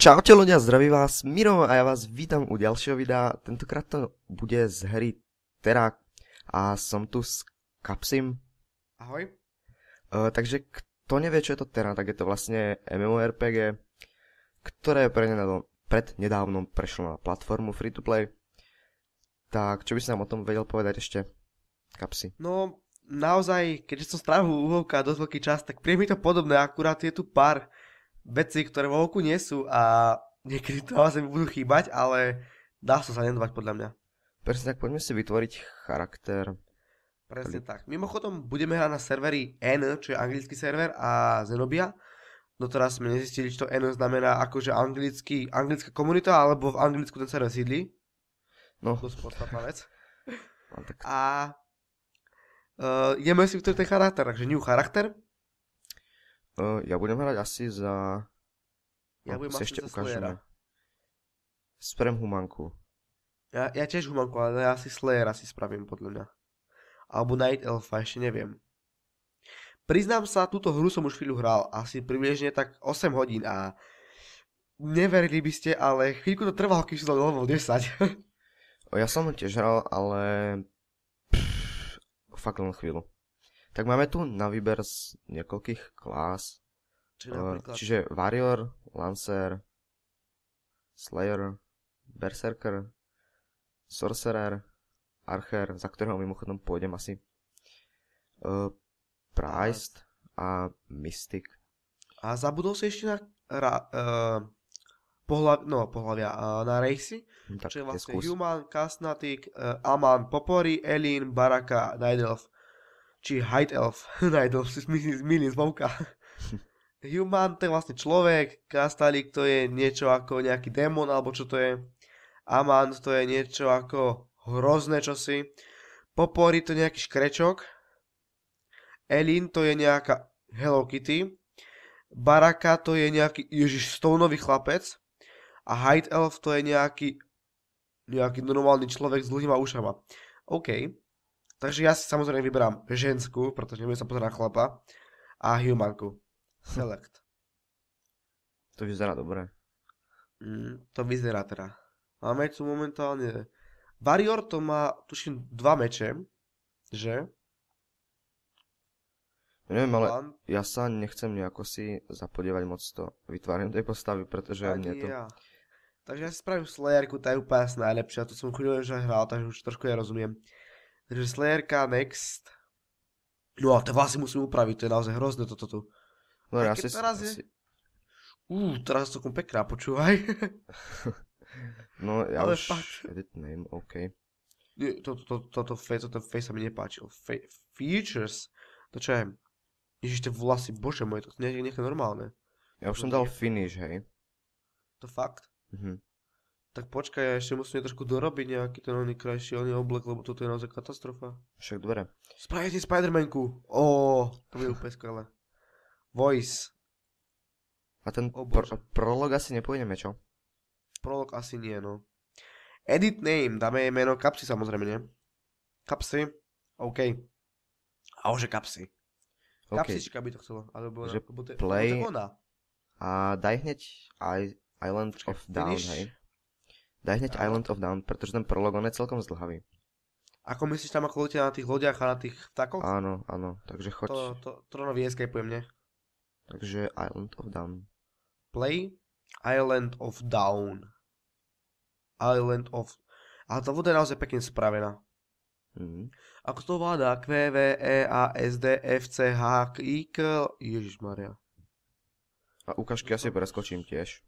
Čaute ľudia, zdraví vás, Miro a ja vás vítam u ďalšieho videa. Tentokrát to bude z hry Terak a som tu s Kapsim. Ahoj. Uh, takže kto nevie, čo je to Terak, tak je to vlastne MMORPG, ktoré prednedávno, nedávnom prešlo na platformu Free to Play. Tak čo by si nám o tom vedel povedať ešte, Kapsi? No, naozaj, keďže som strávil úhovka dosť veľký čas, tak príjem mi to podobné, akurát je tu pár veci, ktoré vo oku nie sú a niekedy to vlastne budú chýbať, ale dá sa so sa nedovať podľa mňa. Presne tak, poďme si vytvoriť charakter. Presne Kli... tak. Mimochodom, budeme hrať na serveri N, čo je anglický server, a Zenobia. No teraz sme nezistili, čo to N znamená akože anglický, anglická komunita, alebo v Anglicku ten server sídli. No. To je podstatná vec. No, tak... A uh, ideme si vytvoriť ten charakter, takže new charakter Uh, ja budem hrať asi za... Ja no, budem asi ešte za Slayera. Sprem humanku. Ja, ja tiež humanku, ale ja asi Slayer asi spravím podľa mňa. Alebo Night Elfa, ešte neviem. Priznám sa, túto hru som už chvíľu hral, asi približne tak 8 hodín a neverili by ste, ale chvíľku to trvalo, keď som level 10. ja som ho tiež hral, ale Pff, fakt len chvíľu tak máme tu na výber z niekoľkých klás. Čiže, eh, čiže Warrior, Lancer, Slayer, Berserker, Sorcerer, Archer, za ktorého mimochodom pôjdem asi, uh, eh, Priced a Mystic. A zabudol si ešte na ra, uh, pohľav, no, pohľavia, uh, na Rejsi, čo je vlastne Human, Kasnatik, uh, Aman, Popori, Elin, Baraka, Nidelf či Hyde Elf, Night Elf, si milím zvonka. Human, to je vlastne človek, Krastalík to je niečo ako nejaký démon, alebo čo to je. Amant to je niečo ako hrozné čosi. Popory to je nejaký škrečok. Elin to je nejaká Hello Kitty. Baraka to je nejaký, ježiš, stonový chlapec. A Hyde Elf to je nejaký, nejaký normálny človek s dlhýma ušama. OK. Takže ja si samozrejme vyberám ženskú, pretože nebudem sa pozerať na chlapa. A humanku. Select. To vyzerá dobre. Mm, to vyzerá teda. Máme tu momentálne... Warrior to má, tuším, dva meče, že? Ja neviem, ale ja sa nechcem nejako si zapodievať moc to vytváranie tej postavy, pretože Ani mne to... Ja. Takže ja si spravím Slayerku, tá je úplne najlepšia, to som chodil, že hral, takže už trošku ja rozumiem. Takže Slayerka next. No a to vás musím upraviť, to je naozaj hrozné toto tu. No ja si... Teraz asi... teraz je celkom pekná, počúvaj. no ja Ale už fakt. edit name, OK. Toto, toto, toto, face, toto face sa mi nepáčil. Fe- features, to čo je? Ježiš, tie vlasy, bože moje, to nie je normálne. Ja už som dal finish, hej. To fakt? Mhm. Tak počkaj, ja ešte musím trošku dorobiť nejaký ten oný krajší oný oblek, lebo toto je naozaj katastrofa. Však dobre. Spravite Spider-Manku. Ó, to bude úplne skvelé. Voice. A ten oh, pr- prolog asi nepôjdeme, čo? Prolog asi nie, no. Edit name, dáme jej meno kapsy samozrejme, nie? Kapsy, OK. A ože kapsy. Okay. Kapsička by to chcelo, alebo, že alebo to, play... to ona. A daj hneď I, Island Počkej, of Down, hej. Daj hneď Island of Down, pretože ten prolog on je celkom zdlhavý. Ako myslíš tam ako ľudia na tých lodiach a na tých vtákoch? Áno, áno, takže choď. To, to, tronový escape mne. Takže Island of Down. Play Island of Down. Island of... A tá voda je naozaj pekne spravená. Mm. Ako to vláda Q, V, E, A, S, D, F, C, H, I, K... Ježišmaria. A ukážky asi preskočím tiež.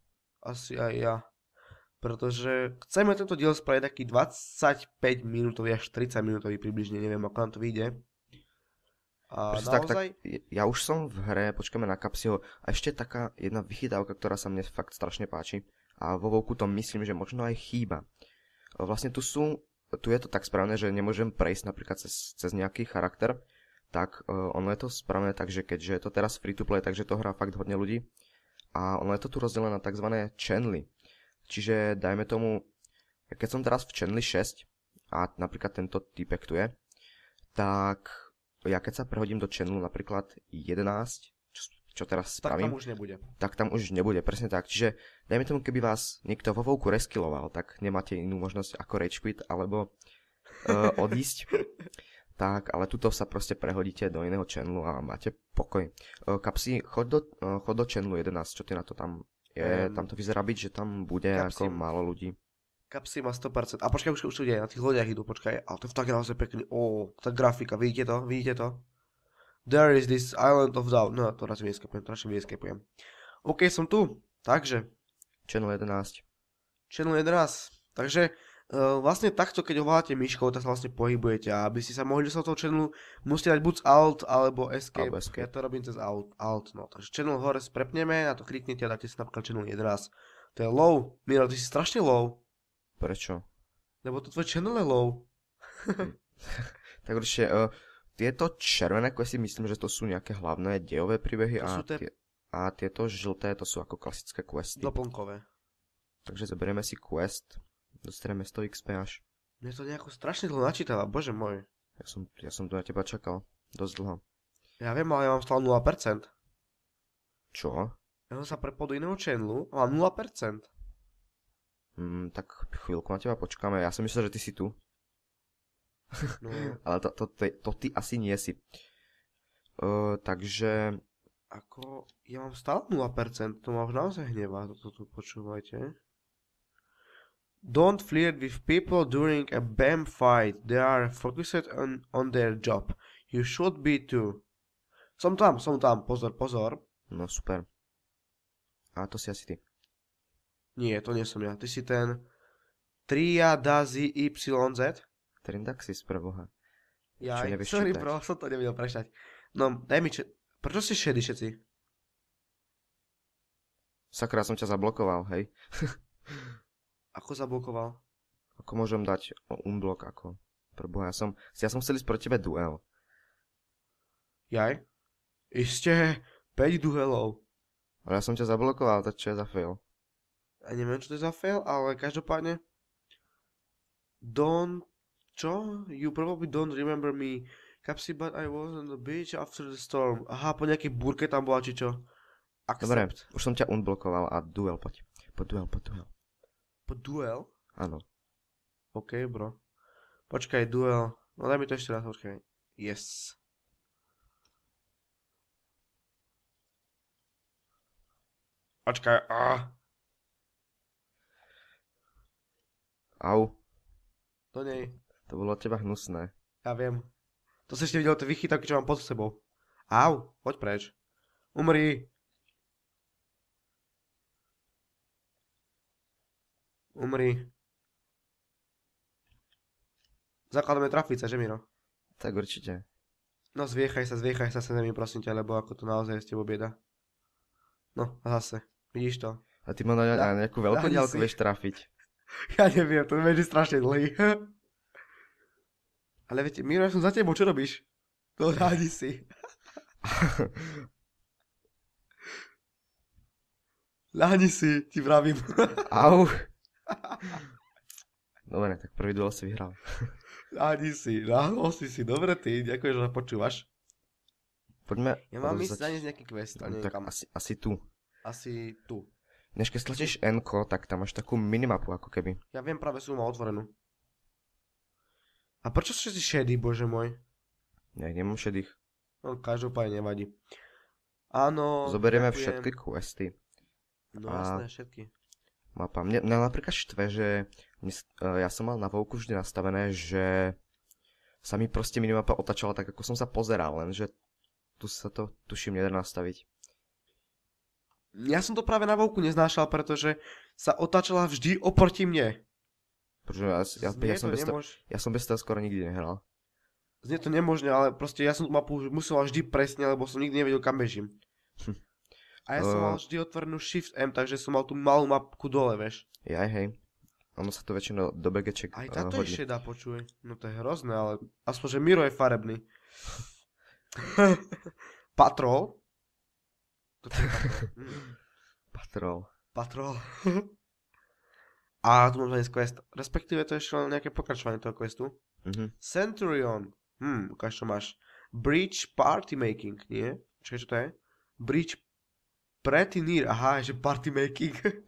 Asi aj ja pretože chceme tento diel spraviť taký 25 minútový až 30 minútový približne, neviem ako nám to vyjde. A naozaj... tak, tak, ja už som v hre, počkáme na Kapsiho. A ešte taká jedna vychytávka, ktorá sa mne fakt strašne páči. A vo Vovku to myslím, že možno aj chýba. Vlastne tu sú, tu je to tak správne, že nemôžem prejsť napríklad cez, cez nejaký charakter, tak uh, ono je to správne tak, že keďže je to teraz free to play, takže to hrá fakt hodne ľudí. A ono je to tu rozdelené na tzv. channely. Čiže dajme tomu, keď som teraz v channeli 6 a napríklad tento typek tu je, tak ja keď sa prehodím do channelu napríklad 11, čo, čo teraz spravím, tak tam už nebude. Tak tam už nebude, presne tak. Čiže dajme tomu, keby vás niekto vo voľku reskiloval, tak nemáte inú možnosť ako rage quit alebo uh, odísť. tak, ale tuto sa proste prehodíte do iného channelu a máte pokoj. Uh, e, kapsi, chod do, uh, chod do channelu 11, čo ty na to tam je, um, tam to vyzerá byť, že tam bude kapsim. ako málo ľudí. Kapsy má 100%. A počkaj, už, už tu ide, na tých loďach idú, počkaj. Ale to je tak naozaj pekný. Ó, oh, tá grafika, vidíte to? Vidíte to? There is this island of doubt. No, to radšej mi to radšej vyskapujem. OK, som tu. Takže. Channel 11. Channel 11. Takže, E, vlastne takto, keď ovládate myškou, tak sa vlastne pohybujete a aby ste sa mohli dostať toho channelu, musíte dať buď Alt alebo Escape. Alebo escape. Ja to robím cez Alt, alt no. Takže channel hore sprepneme, na to kliknete a dáte si napríklad channel jeden raz. To je low. Miro, ty si strašne low. Prečo? Lebo to tvoj channel je low. Hm. tak určite, uh, tieto červené questy myslím, že to sú nejaké hlavné dejové príbehy to a, sú te... tie, a tieto žlté to sú ako klasické questy. Doplnkové. Takže zoberieme si quest dostaneme 100 XP až. Mne to nejako strašne dlho načítala, bože môj. Ja som, ja som tu na teba čakal, dosť dlho. Ja viem, ale ja mám stále 0%. Čo? Ja som sa prepol do iného channelu a mám 0%. Mm, tak chvíľku na teba počkáme, ja som myslel, že ty si tu. No. ale to, to, to, to ty asi nie si. Uh, takže... Ako, ja mám stále 0%, to ma už naozaj hnevá, toto tu počúvajte. Don't flirt with people during a BAM fight. They are focused on, on their job. You should be too. Som tam, som tam, pozor, pozor. No super. A to si asi ty. Nie, to nie som ja. Ty si ten Triadazy YZ? Trindaxis pre Ja, sorry čítať. bro, som to nevedel prečítať. No, daj mi čo... Prečo si šedý všetci? Sakra, som ťa zablokoval, hej. Ako zablokoval? Ako môžem dať unblock ako? Preboha, ja som, ja som chcel ísť pro tebe duel. Jaj? Iste, 5 duelov. Ale ja som ťa zablokoval, tak čo je za fail? Ja neviem, čo to je za fail, ale každopádne... Don't... Čo? You probably don't remember me. Capsi, but I was on the beach after the storm. Aha, po nejakej burke tam bola, či čo? Accept. Dobre, už som ťa unblokoval a duel poď. Po duel, po duel. Duel? Áno. OK, bro. Počkaj, duel. No daj mi to ešte raz, počkaj. Yes. Počkaj, a. Au. To nie To bolo od teba hnusné. Ja viem. To si ešte videl tie vychytavky, čo mám pod sebou. Au, poď preč. Umri. Umri. Zakladáme trafice, že Miro? Tak určite. No zviechaj sa, zviechaj sa sa nami, prosím ťa, lebo ako to naozaj je s tebou bieda. No, a zase. Vidíš to? A ty ma na, nejakú veľkú ďalku vieš trafiť. Ja neviem, to je strašne dlhý. Ale viete, Miro, ja som za tebou, čo robíš? To rádi si. Láni si, ti pravím. Au. Dobre, tak prvý duel si vyhral. Ani si, nahol si si, dobre ty, ďakujem, že počúvaš. Poďme. Ja mám ísť za nejaký quest, ale tak asi, asi tu. Asi tu. Než keď stlačíš n tak tam máš takú minimapu ako keby. Ja viem, práve sú ma otvorenú. A prečo si šedý, bože môj? Ja nemám šedých. No, každopádne nevadí. Áno, Zoberieme ďakujem. všetky questy. No a... jasné, všetky mapa. Mne, mne napríklad štve, že mne, e, ja som mal na vouku vždy nastavené, že sa mi proste minimapa otačala tak, ako som sa pozeral, lenže tu sa to, tuším, nedá nastaviť. Ja som to práve na vouku neznášal, pretože sa otačala vždy oproti mne. Pretože ja, ja, ja, som, bez nemož... to, ja som bez toho skoro nikdy nehral. Znie to nemožné, ale proste ja som tú mapu musel vždy presne, lebo som nikdy nevedel, kam bežím. Hm. A ja uh, som mal vždy otvorenú Shift M, takže som mal tú malú mapku dole, veš. Jaj, hej. Ono sa to väčšinou do BGček Aj eh, táto uh, hodí. je šedá, počuj. No to je hrozné, ale aspoň, že Miro je farebný. Patrol. patrol. patrol. A tu mám dnes quest. Respektíve to je ešte nejaké pokračovanie toho questu. Mm-hmm. Centurion. Hm, ukáž, čo máš. Breach Party Making, nie? Čakaj, čo to je? Breach near, aha, že party making.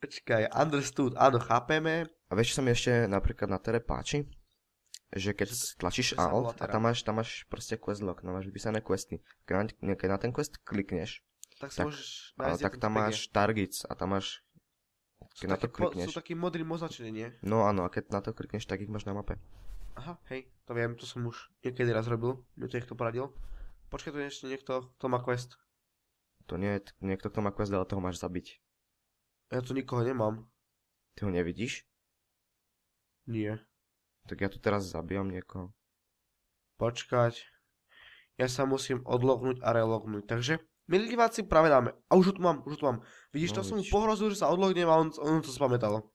Počkaj, understood, áno, chápeme. A vieš, čo sa mi ešte napríklad na tere páči? Že keď tlačíš alt a tam máš, tam máš proste quest lock, tam máš vypísané questy. Keď na, keď na ten quest klikneš, tak, tak, môžeš nájsť tak tam máš targets a tam máš keď sú na to klikneš. Po, sú takým modrým označené, nie? No áno, a keď na to klikneš, tak ich máš na mape. Aha, hej, to viem, to som už niekedy raz robil, mi to niekto poradil. Počkaj, tu ešte niekto, kto má quest. To nie je t- niekto, kto má quest, ale toho máš zabiť. Ja tu nikoho nemám. Ty ho nevidíš? Nie. Tak ja tu teraz zabijam niekoho. Počkať. Ja sa musím odlognúť a relognúť. Takže, milí diváci, práve dáme. A už ho tu mám, už ho tu mám. Vidíš, no, to vidíš. som mu pohrozil, že sa odlognem a on, on to spamätal.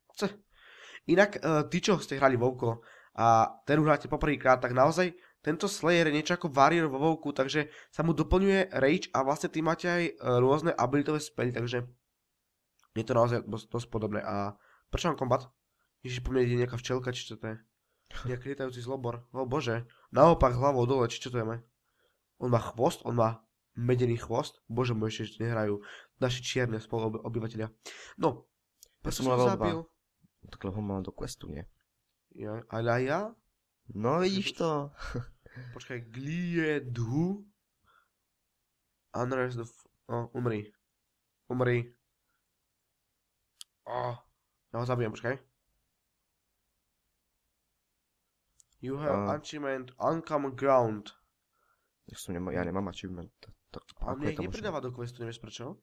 Inak, eh, ty čo ste hrali Vovko a ten už hráte poprvýkrát, tak naozaj tento Slayer je niečo ako Warrior vo Vovku, takže sa mu doplňuje Rage a vlastne tým máte aj e, rôzne abilitové spely, takže je to naozaj dosť podobné. A prečo mám kombat? Ježiš, po mne ide nejaká včelka, či čo to je? Nejaký lietajúci zlobor. O bože. Naopak hlavou dole, či čo to je? Man? On má chvost, on má medený chvost. Bože môj, ešte nehrajú naši čierne spolu obyvateľia. No, prečo ja som zabil. Takhle ho mám do questu, nie? Ja, ale aj ja? No vidíš to. Počkaj, gliedhu. Unrest the... Oh, no, umri. Umri. Oh, ja ho zabijem, počkaj. You have uh. achievement uncommon ground. Ja, som nema, ja nemám achievement. Tak, A mne ich nepridáva do questu, nevieš prečo?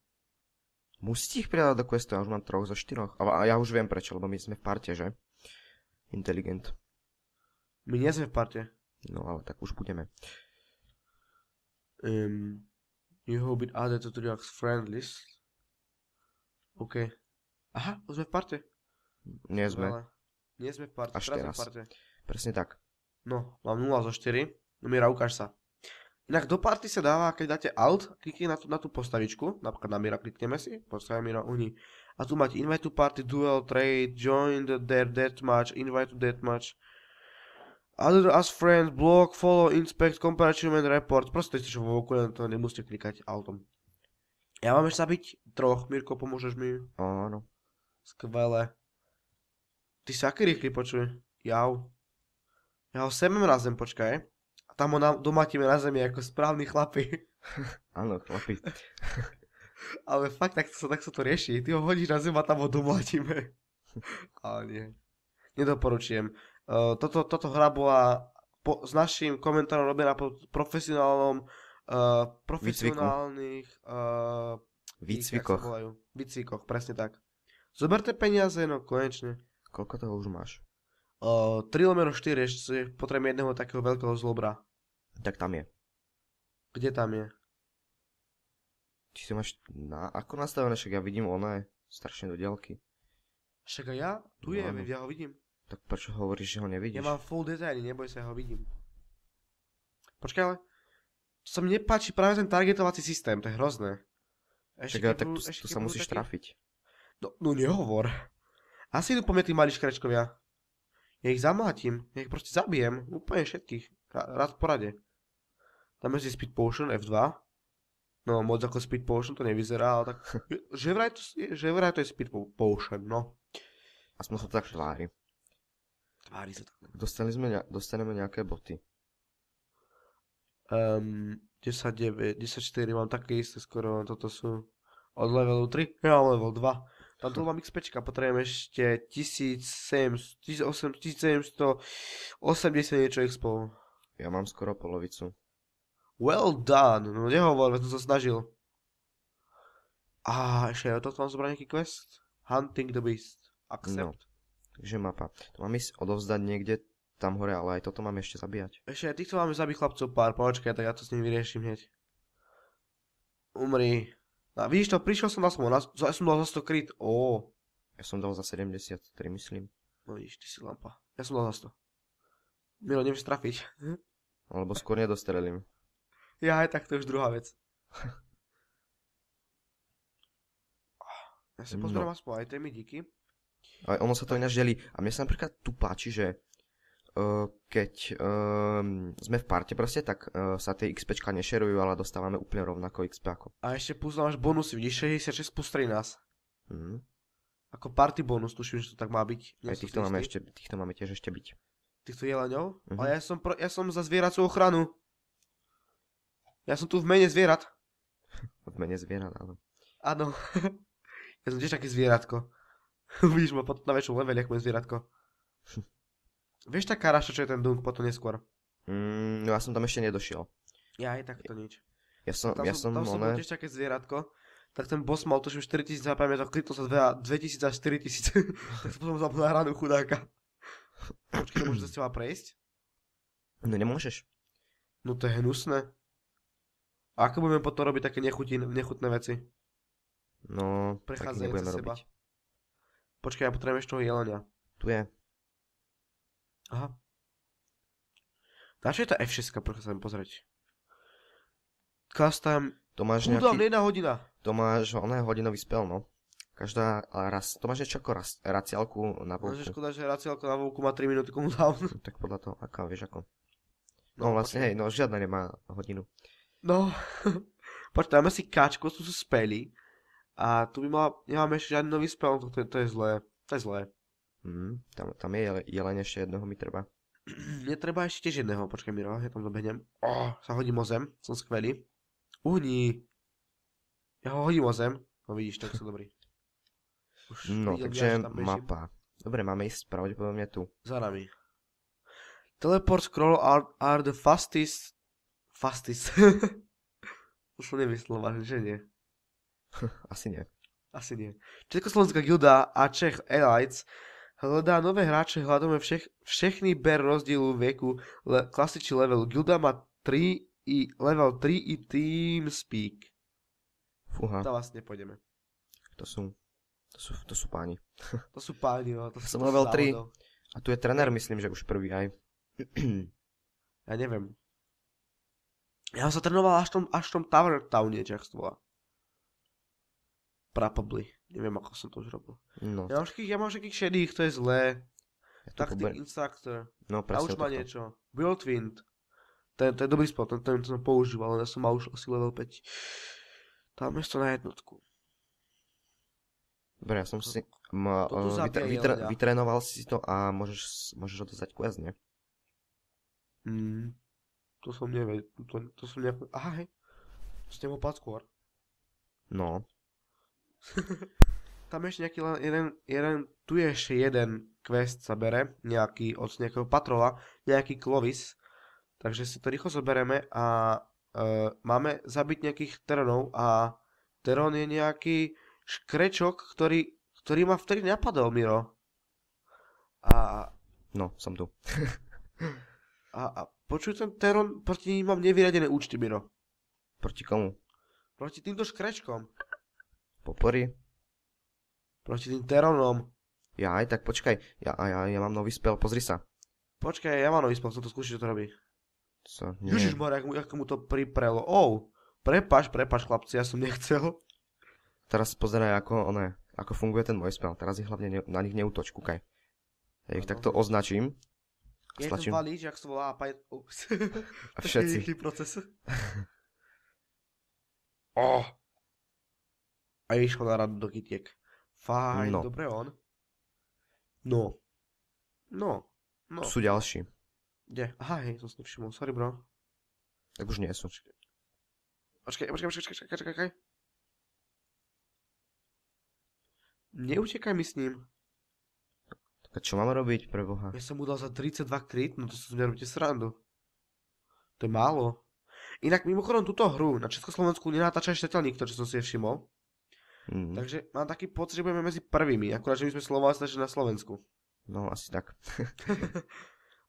Musí ich pridávať do questu, ja už mám troch zo štyroch. A, a ja už viem prečo, lebo my sme v parte, že? Inteligent. My nie sme v parte. No ale tak už budeme. Um, you have been added to the friend list. OK. Aha, už sme v parte. Nie sme. Ale, nie sme v parte. Až teraz. teraz. V parte. Presne tak. No, mám 0 zo 4. No, Mira ukáž sa. Inak do party sa dáva, keď dáte alt, klikne na tú, na tú postavičku, napríklad na Mira klikneme si, postavíme Mira Uni. A tu máte invite to party, duel, trade, join the, their deathmatch, invite to deathmatch, Other as friends, blog, follow, inspect, compare achievement, report. Proste čo vo okolo, to nemusíte klikať autom. Ja mám ešte zabiť troch, Mirko, pomôžeš mi? Áno. Skvelé. Ty sa aký rýchly počuj. Jau. Ja ho semem razem, počkaj. A tam ho na, domatíme na zemi ako správny chlapi. Áno, chlapi. Ale fakt, tak sa, tak sa to rieši. Ty ho hodíš na zem a tam ho domatíme. Ale nie. Nedoporučujem. Eh, toto, toto hra bola po, s našim komentárom robená po profesionálnom uh, profesionálnych uh, výcvikoch. Výcvikoch, presne tak. Zoberte peniaze, no konečne. Koľko toho už máš? Uh, 3 lomeno 4, ešte potrebujem jedného takého veľkého zlobra. Tak tam je. Kde tam je? Či si máš na, ako nastavené, však ja vidím, ona je strašne do ďalky. Však a ja? Tu no, je, ja ho vidím. Tak prečo hovoríš, že ho nevidíš? Ja mám full detaily, neboj sa, ja ho vidím. Počkaj, ale to sa mi nepáči práve ten targetovací systém, to je hrozné. Ešte ale, tak tu, ešte tu sa musíš taký... trafiť. No, no nehovor. Asi idú po mne tí malí škrečkovia. Ja ich zamlátim, ja ich proste zabijem, úplne všetkých, rád v porade. Dáme si Speed Potion F2. No moc ako Speed Potion to nevyzerá, ale tak... že, vraj to, že vraj to je Speed Potion, no. Aspoň sa to tak šlári. Tvári sa tak. Dostali sme, dostaneme nejaké boty. Um, 10, 9, 10, 4, mám také isté skoro, toto sú od levelu 3, ja mám level 2. Tam to mám XP, potrebujem ešte 1700, 1780 niečo expov. Ja mám skoro polovicu. Well done, no nehovor, veď som sa snažil. A ešte, toto mám zobrať nejaký quest? Hunting the Beast. Accept. No. Takže mapa. To mám ísť odovzdať niekde tam hore, ale aj toto mám ešte zabíjať. Ešte aj týchto máme zabiť chlapcov pár, počkaj, tak ja to s ním vyrieším hneď. Umri. A vidíš to, prišiel som na som, ja som dal za 100 kryt, ó. Ja som dal za 73, myslím. No vidíš, ty si lampa. Ja som dal za 100. Milo, nevieš trafiť. Alebo skôr nedostrelím. Ja aj tak, to už druhá vec. ja si pozdravím no. aspoň aj témy, díky. Ale ono sa to ináč delí. A mne sa napríklad tu páči, že uh, keď um, sme v parte proste, tak uh, sa tie XPčka nešerujú, ale dostávame úplne rovnako XP ako. A ešte plus máš bonusy, vidíš 66 plus 13. Mm. Ako party bonus, tuším, že to tak má byť. Aj týchto máme, ešte, týchto máme tiež ešte byť. Týchto jeleňov? Mm-hmm. Ale ja som, pro, ja som za zvieracú ochranu. Ja som tu v mene zvierat. v mene zvierat, áno. Áno. ja som tiež také zvieratko. Víš ma potom na väčšom leveli, ako je zvieratko. Vieš tá karaša, čo je ten dunk potom neskôr? Mm, no ja som tam ešte nedošiel. Ja aj takto nič. Ja som, tam ja som, tam som tiež také zvieratko, tak ten boss mal tuším 4000 na pamätok, krytol sa 2000 až 4000, tak som potom zabudol na hranu chudáka. Počkej, môžeš z teba prejsť? No nemôžeš. No to je hnusné. A ako budeme potom robiť také nechutné veci? No, Prechádzajúce tak nebudeme seba. robiť. Počkaj, ja potrebujem ešte toho jelenia. Tu je. Aha. Dáš čo je tá F6, prečo sa mi pozrieť? Custom... To máš Udám, nejaký... jedna hodina. To máš, ona je hodinový spel, no. Každá raz, to máš niečo ako raz, raciálku na vovku. No, máš škoda, že raciálka na vovku má 3 minúty komu No, tak podľa toho, aká, vieš ako. No, no vlastne, počkej. hej, no žiadna nemá hodinu. No, počkajme si kačku, sú sú spely. A tu by mala, nemáme ešte žiadny nový spell, to, no to, to je zlé. To je zlé. Mm, tam, tam je jelen, jelen ešte jedného mi treba. Mne treba ešte tiež jedného, počkaj Miro, ja tam dobehnem. Oh, sa hodím o zem, som skvelý. Uhni! Ja ho hodím o zem. No vidíš, tak som dobrý. Už no, videl, takže ja, mapa. Dobre, máme ísť pravdepodobne tu. Za nami. Teleport scroll are, are the fastest... Fastest. Už to nemyslel, že nie. Asi nie. Asi nie. Československá gilda a Čech Elites hľadá nové hráče hľadáme všech, všechny ber rozdielu veku le, klasičný level. Gilda má 3 i level 3 i team speak. Fúha. To vlastne pôjdeme. To sú, to sú, to sú páni. To sú páni, no. To sú, Som to level 3. A tu je trenér, myslím, že už prvý aj. ja neviem. Ja som trénoval až v tom, až v tom Tower Town niečo, ak Probably. Neviem, ako som to už robil. No, ja, mám všetkých, ja mám všetkých šedých, to je zlé. Ja Tactic pober... Instructor. No, A už má niečo. Whirlwind. To je, to je dobrý spot, ten, ten som používal, ale ja som mal už asi level 5. Tam je to na jednotku. Dobre, ja som si... Ma, uh, vytre, vytre, vytrénoval si to a môžeš, môžeš odozať quest, nie? Mm, to som nevedel, to, to som nevedel, aha hej, s tebou skôr. No. Tam ešte nejaký len jeden, jeden, tu je ešte jeden quest sa bere, nejaký od nejakého patrola, nejaký klovis. Takže si to rýchlo zobereme a e, máme zabiť nejakých teronov a teron je nejaký škrečok, ktorý, ktorý ma vtedy napadol, Miro. A... No, som tu. a, a počuj ten teron, proti ním mám nevyradené účty, Miro. Proti komu? Proti týmto škrečkom popory. Proti tým teronom. Ja aj tak počkaj, ja, ja, ja mám nový spel, pozri sa. Počkaj, ja mám nový spel, som to skúšiť, čo to robí. Co? Nie. Ježiš Mare, ako, ako mu to priprelo. Oh, prepaš, prepaš chlapci, ja som nechcel. Teraz pozeraj, ako, one, ako funguje ten môj spel. Teraz ich hlavne ne, na nich neútoč, kúkaj. Ja ich no. takto označím. A ja stlačím. to valíš, jak sa volá Python... Oh. a všetci. proces. oh, a išiel na radu do kytiek. Fajn, no. dobre on. No. No. No. Sú ďalší. Kde? Aha, hej, som si nevšimol. Sorry, bro. Tak už nie sú. Počkaj, počkaj, počkaj, počkaj, počkaj, počkaj. Neutekaj mi s ním. Tak čo mám robiť pre Boha? Ja som mu dal za 32 kryt, no to si nerobíte srandu. To je málo. Inak mimochodom túto hru na Československu nenatáča ešte nikto, čo som si všimol. Mm-hmm. Takže mám taký pocit, že budeme medzi prvými, akurát, že my sme Slováci, takže na Slovensku. No, asi tak.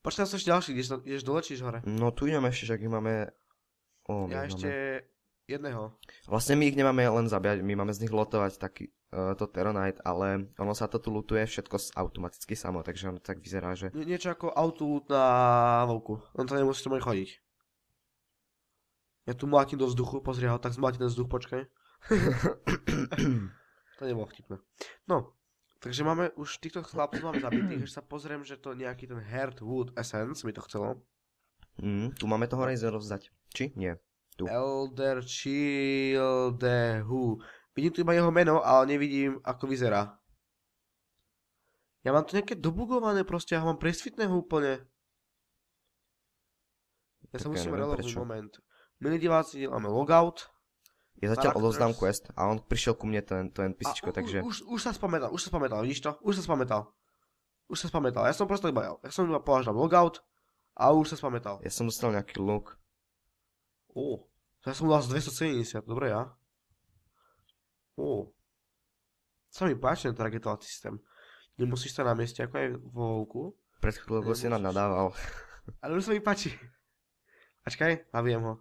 Počítam sa ešte ďalší, ideš, ideš dole, či hore? No tu ideme ešte, že ich máme... O, ja ešte máme... jedného. Vlastne my ich nemáme len zabiať, my máme z nich lotovať taký uh, to Teronite, ale ono sa to tu lutuje všetko automaticky samo, takže ono tak vyzerá, že... Nie, niečo ako autolut na volku, on to nemusí tomu chodiť. Ja tu mlátim do vzduchu, pozri ho, tak zmlátim ten vzduch, počkaj. to nebolo vtipné. No, takže máme už týchto chlapcov máme zabitých, že sa pozriem, že to nejaký ten Wood Essence mi to chcelo. Mm, tu máme toho Razera rozdať. Či? Nie. Tu. Elder Childehu. Vidím tu iba jeho meno, ale nevidím, ako vyzerá. Ja mám to nejaké dobugované proste, ja ho mám presvitného úplne. Ja tak sa musím ja moment. Milí diváci, máme logout. Ja zatiaľ odovzdám quest a on prišiel ku mne ten, ten takže... Už, už, sa spamätal, už sa spamätal, vidíš to? Už sa spamätal. Už sa spamätal, ja som proste iba, ja som iba považal logout a už sa spamätal. Ja som dostal nejaký look. Ó, ja som dal z 270, dobre ja? Ó. Sa mi páči ten targetovací systém. Nemusíš sa na mieste, ako aj vo Vovku. Pred chvíľou si nám nadával. Ale už sa mi páči. Ačkaj, nabijem ho.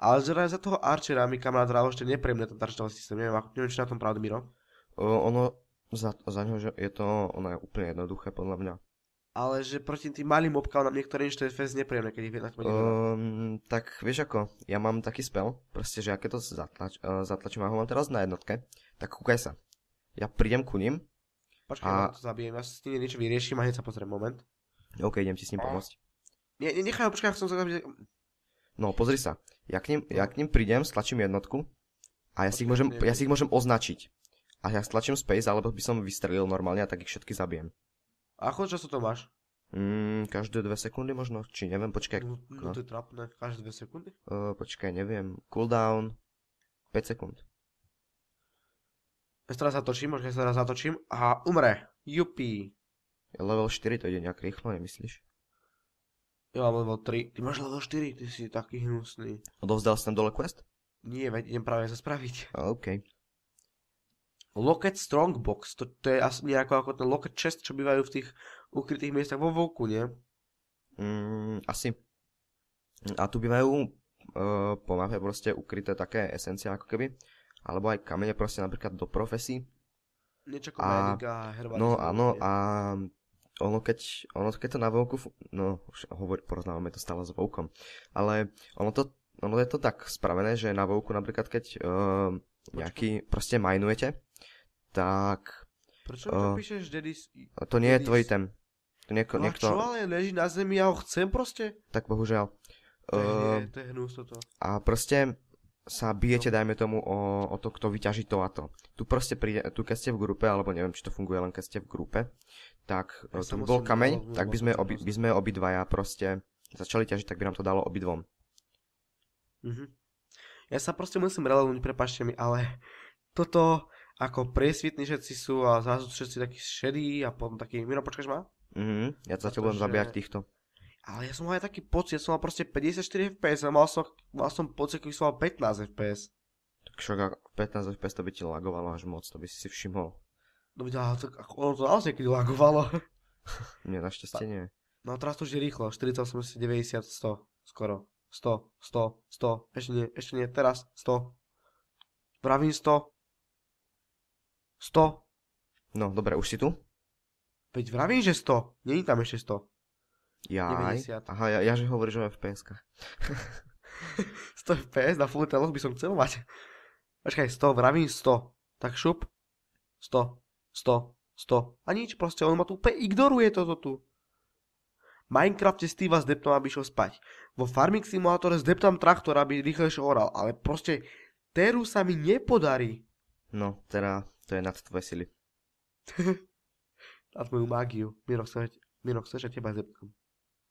Ale zrazu za toho Archera mi kamarát vrálo, ešte nepremne ten touchdown systém, neviem, ako, neviem, či na tom pravdu, Miro. ono, za, za ňo, že je to, ono je úplne jednoduché, podľa mňa. Ale že proti tým malým obkám nám niektoré inšte je fest nepríjemné, keď ich na tebe um, Tak vieš ako, ja mám taký spel, proste, že keď to zatlač, uh, zatlačím, a ho mám teraz na jednotke, tak kúkaj sa. Ja prídem ku ním. Počkaj, a... ja to zabijem, ja s tým niečo vyrieším a hneď sa pozriem, moment. OK, idem ti s ním pomôcť. Ne, nechaj ho, počkaj, ja chcem sa... No, pozri sa. Ja k ním, no. ja k ním prídem, stlačím jednotku a ja si, ich môžem, ja si ich môžem označiť. A ja stlačím space, alebo by som vystrelil normálne a tak ich všetky zabijem. A ako času to máš? Mm, každé dve sekundy možno, či neviem, počkaj. No, no, no. to je trapné, každé dve sekundy? Uh, počkaj, neviem, cooldown 5 sekúnd. Ja teraz zatočím, možno sa teraz zatočím a umre. Jupi. Level 4 to ide nejak rýchlo, nemyslíš? Ja mám level 3. Ty máš level 4, ty si taký hnusný. Odovzdal si tam dole quest? Nie, veď idem práve sa spraviť. OK. Locket Strongbox, to, to je asi nejako ako ten Locket Chest, čo bývajú v tých ukrytých miestach vo voku, nie? Mm, asi. A tu bývajú uh, e, po mape proste ukryté také esencie ako keby. Alebo aj kamene proste napríklad do profesí. Niečo ako a, medika, No áno, a ono keď, ono keď to na vonku, no už hovor, porovnávame to stále s vonkom, ale ono, to, ono je to tak spravené, že na vonku napríklad keď uh, nejaký Počkej. proste majnujete, tak... Prečo uh, to eh, píšeš Dedis? To nie je tvoj ten. To nieko, no niekto... čo, ale leží na zemi, ja ho chcem proste. Tak bohužiaľ. To je, uh, to je hnus toto. A proste sa bijete, dajme tomu, o, o to, kto vyťaží to a to. Tu proste príde, tu keď ste v grupe, alebo neviem, či to funguje len keď ste v grupe, tak ja e, tu bol kameň, bol, tak by sme, obi, by sme no. obidvaja proste začali ťažiť, tak by nám to dalo obidvom. Mhm. Ja sa proste musím relevnúť, prepašte mi, ale toto ako priesvitní všetci sú a zrazu všetci takí šedí a potom taký... Miro, počkáš ma? Mhm, ja sa zatiaľ budem zabíjať týchto. Ale ja som mal aj taký pocit, ja som mal proste 54 FPS a mal som, mal som pocit, keby som mal 15 FPS. Tak však 15 FPS to by ti lagovalo až moc, to by si si všimol. No ale tak ako ono to naozaj niekedy lagovalo. Nie našťastie nie. No teraz to už je rýchlo, 48 90, 100, skoro. 100, 100, 100, ešte nie, ešte nie, teraz 100. Pravím 100. 100. No, dobre, už si tu? Veď vravím, že 100. Není tam ešte 100. Ja, Aha, ja, ja že hovoríš o FPS-kách. 100 FPS na full teloch by som chcel mať. Počkaj, 100, vravím 100. Tak šup. 100, 100, 100. A nič, proste on ma tu úplne ignoruje toto tu. Minecrafte Steva s Deptom, aby šiel spať. Vo Farming Simulatore s Deptom traktor, aby rýchlejšie oral. Ale proste, Teru sa mi nepodarí. No, teda, to je nad tvoje sily. nad moju mágiu. Miro, chceš, Miro, chceš teba s Deptom.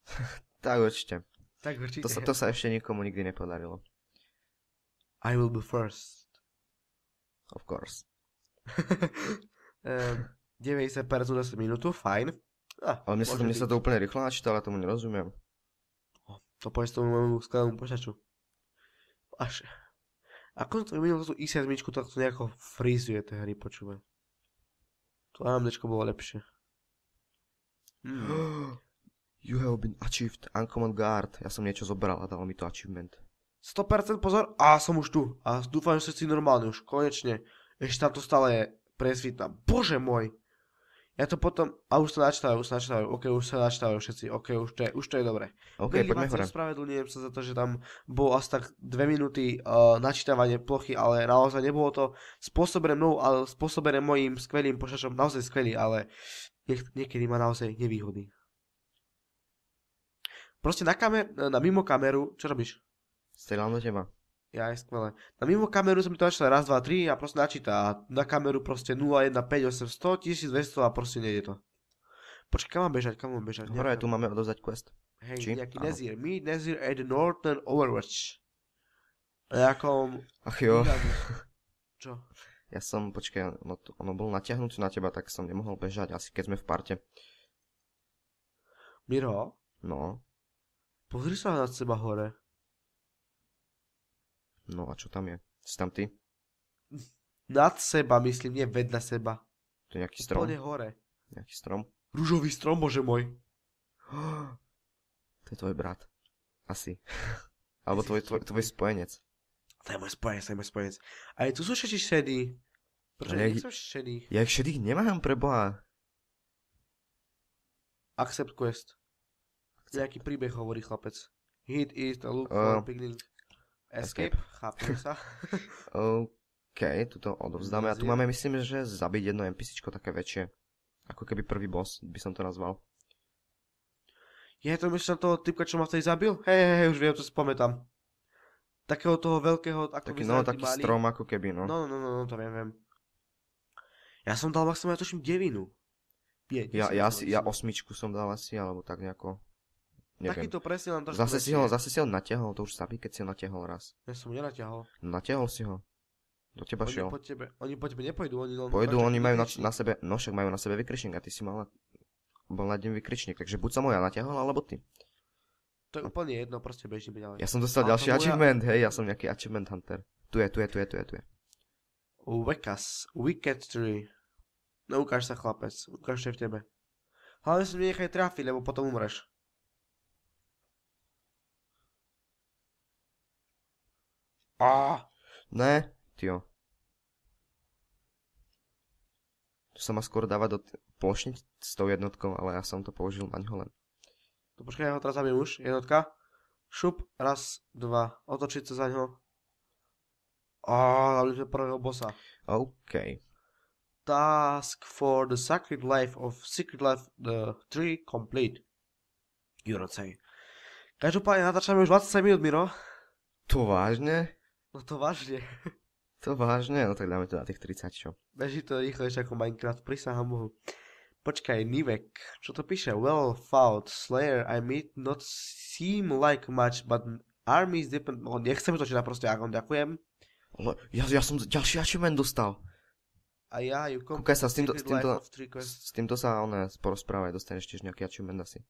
tak určite. Tak určite. To sa, to sa ešte nikomu nikdy nepodarilo. I will be first. Of course. uh, 90 ehm, percent minútu, fajn. Ah, ale mne sa, to, mne sa to úplne rýchlo načíta, ale tomu nerozumiem. No, to povedz tomu môjmu skladnému počaču. Až... Ako to minul tú i7, tak to nejako frizuje tie hry, počúvaj. To AMDčko bolo lepšie. Hmm. You have been achieved uncommon guard. Ja som niečo zobral a dal mi to achievement. 100% pozor a som už tu. A dúfam, že si normálny už, konečne. Ešte tam to stále je presvitná. Bože môj! Ja to potom... A už sa načtávajú, už sa načtávajú, OK, už sa načtávajú všetci. OK, už to je, už to je dobre. OK, Veľmi poďme hore. Spravedlňujem sa za to, že tam bolo asi tak dve minúty uh, načítavanie plochy, ale naozaj nebolo to spôsobené mnou, ale spôsobené mojim skvelým počačom. Naozaj skvelý, ale niek- niekedy má naozaj nevýhody. Proste na, kamer, na mimo kameru, čo robíš? Strieľam do teba. Ja, je skvelé. Na mimo kameru som to načítal raz, dva, tri a proste načíta. A na kameru proste 0, 1, 5, 100, 1200 a proste nejde to. Počkaj, kam mám bežať, kam mám bežať? Hore, tu máme odovzdať quest. Hej, Či? nejaký Áno. Nezir. Me, Nezir at the Northern Overwatch. A jakom... Ach jo. čo? Ja som, počkaj, ono, ono natiahnuté na teba, tak som nemohol bežať, asi keď sme v parte. Miro? No. Pozri sa na seba hore. No a čo tam je? Si tam ty? Nad seba, myslím, nie vedľa na seba. To je nejaký strom? Úplne hore. Nejaký strom? Rúžový strom, bože môj. To je tvoj brat. Asi. Alebo tvoj, tvoj, tvoj spojenec. To je môj spojenec, to je môj spojenec. Ale tu sú všetci šedí. Prečo ja som šedých? Ja ich šedých nemám, Boha. Accept quest. Nejaký príbeh hovorí chlapec. Hit, eat, look, uh, beginning. Escape, escape. chápem sa. OK, tuto odovzdáme. A tu máme, myslím, že zabiť jedno NPC také väčšie. Ako keby prvý boss, by som to nazval. Je to myslíš na toho typka, čo ma vtedy zabil? Hej, hej, hej, už viem, to si pamätám. Takého toho veľkého, ako taký, no, taký mali. strom, ako keby, no. No, no, no, no, to viem, viem. Ja som dal maximálne, tuším, devinu. 5, ja, ja, si, ja osmičku som dal asi, alebo tak nejako. Neviem. Takýto presne len trošku zase si, ho, zase si ho natiahol, to už sa keď si ho natiahol raz. Ja som ho nenatiahol. Natiahol si ho. Do teba oni šiel. Po tebe, oni po tebe nepojdu, oni len... Pojdu, oni majú na, na, sebe, no však majú na sebe vykričník a ty si mal bol na deň vykričník, takže buď sa moja natiahol, alebo ty. To je úplne jedno, proste bežíme ďalej. Ja som dostal ďalší moja... achievement, hej, ja som nejaký achievement hunter. Tu je, tu je, tu je, tu je, tu je. Vekas, Wicked 3. No ukáž sa chlapec, ukáž sa v tebe. Hlavne si mi nechaj trafiť, lebo potom umreš. A, ne, tio. To sa má skôr dáva do t- plošne s tou jednotkou, ale ja som to použil maň ho len. To počkaj, ja ho teraz zabijem už. Jednotka. Šup, raz, dva. Otočiť sa za ňo. Aaaa, zabili sme prvého bossa. OK. Task for the Sacred Life of Secret Life the Tree Complete. Jurocej. Každopádne natáčame už 27 minút, Miro. To vážne? No to vážne. To vážne? No tak dáme to na tých 30, čo? Beží to rýchlejšie ako Minecraft, prisahám Bohu. Počkaj, Nivek, čo to píše? Well fought, Slayer, I meet not seem like much, but armies depend... No, nechcem to čítať proste, Agon, ďakujem. Ale ja, ja som ďalší achievement dostal. A ja, ju Kúkaj sa, s týmto, s týmto, s týmto sa ona porozprávaj, dostaneš tiež nejaký achievement asi.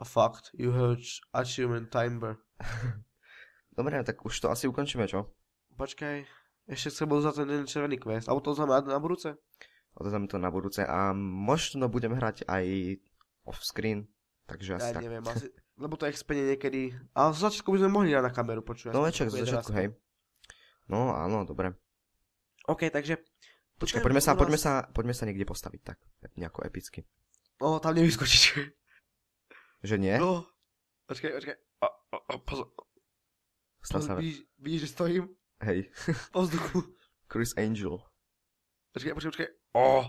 A fact, you have achievement timer. Dobre, tak už to asi ukončíme, čo? Počkaj, ešte chcem bol za ten jeden červený quest. A to znamená na budúce? O to na budúce a možno budem hrať aj off-screen, takže asi ja, tak. neviem, asi, lebo to expenie niekedy. A z začiatku by sme mohli na kameru, počúvať. No večer z začiatku, hej. No áno, dobre. OK, takže... Počkaj, poďme sa, poďme, sa, poďme sa niekde postaviť tak, nejako epicky. No, tam nevyskočíš. Že nie? No, počkaj, počkaj. A, a, a, pozor. Stal no, sa... Vidíš, vidíš, že stojím? Hej. Po vzduchu. Chris Angel. Počkaj, počkaj, počkaj. Ó! Oh,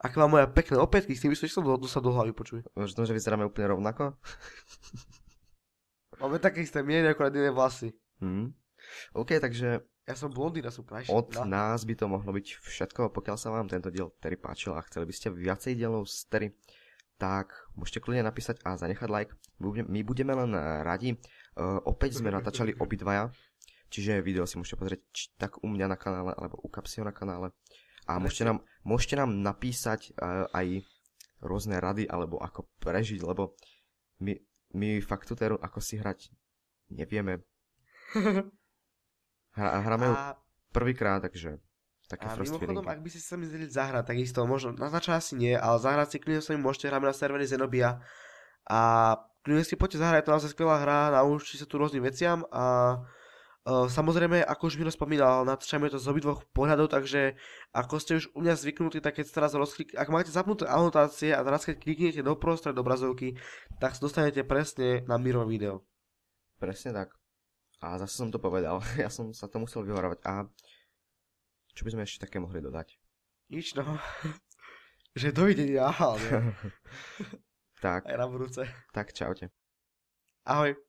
aká má moja pekná opätky, s tým by som išiel do, do hlavy, počuj. to, že vyzeráme úplne rovnako. Máme také isté mieny, akorát iné vlasy. Hmm. OK, takže... Ja som blondína, som krajšia. Od da. nás by to mohlo byť všetko, pokiaľ sa vám tento diel Terry páčil a chceli by ste viacej dielov z Terry, tak môžete kľudne napísať a zanechať like. My budeme len radi, Uh, eh, opäť sme natáčali obidvaja, čiže video si môžete pozrieť či tak u mňa na kanále, alebo u Kapsio na kanále. A môžete nám, môžete nám napísať uh, aj rôzne rady, alebo ako prežiť, lebo my, my fakt tutéru, ako si hrať, nevieme. Hra, hráme a... prvýkrát, takže také A mimochodom, ak by ste sa mi zdeli zahrať, isto, možno naznača asi nie, ale zahrať si knihu sa môžete, hráme na servery Zenobia a kľudne si poďte zahrať, je to naozaj skvelá hra, naučíte sa tu rôznym veciam a Uh, samozrejme, ako už mi rozpomínal, natáčame to z obidvoch pohľadov, takže ako ste už u mňa zvyknutí, tak keď teraz rozklik, ak máte zapnuté anotácie a teraz keď kliknete do prostred obrazovky, tak sa dostanete presne na Miro video. Presne tak. A zase som to povedal, ja som sa to musel vyhorovať. A čo by sme ešte také mohli dodať? Nič no. že dovidenia, ale... Tak. Aj na budúce. Tak čaute. Ahoj.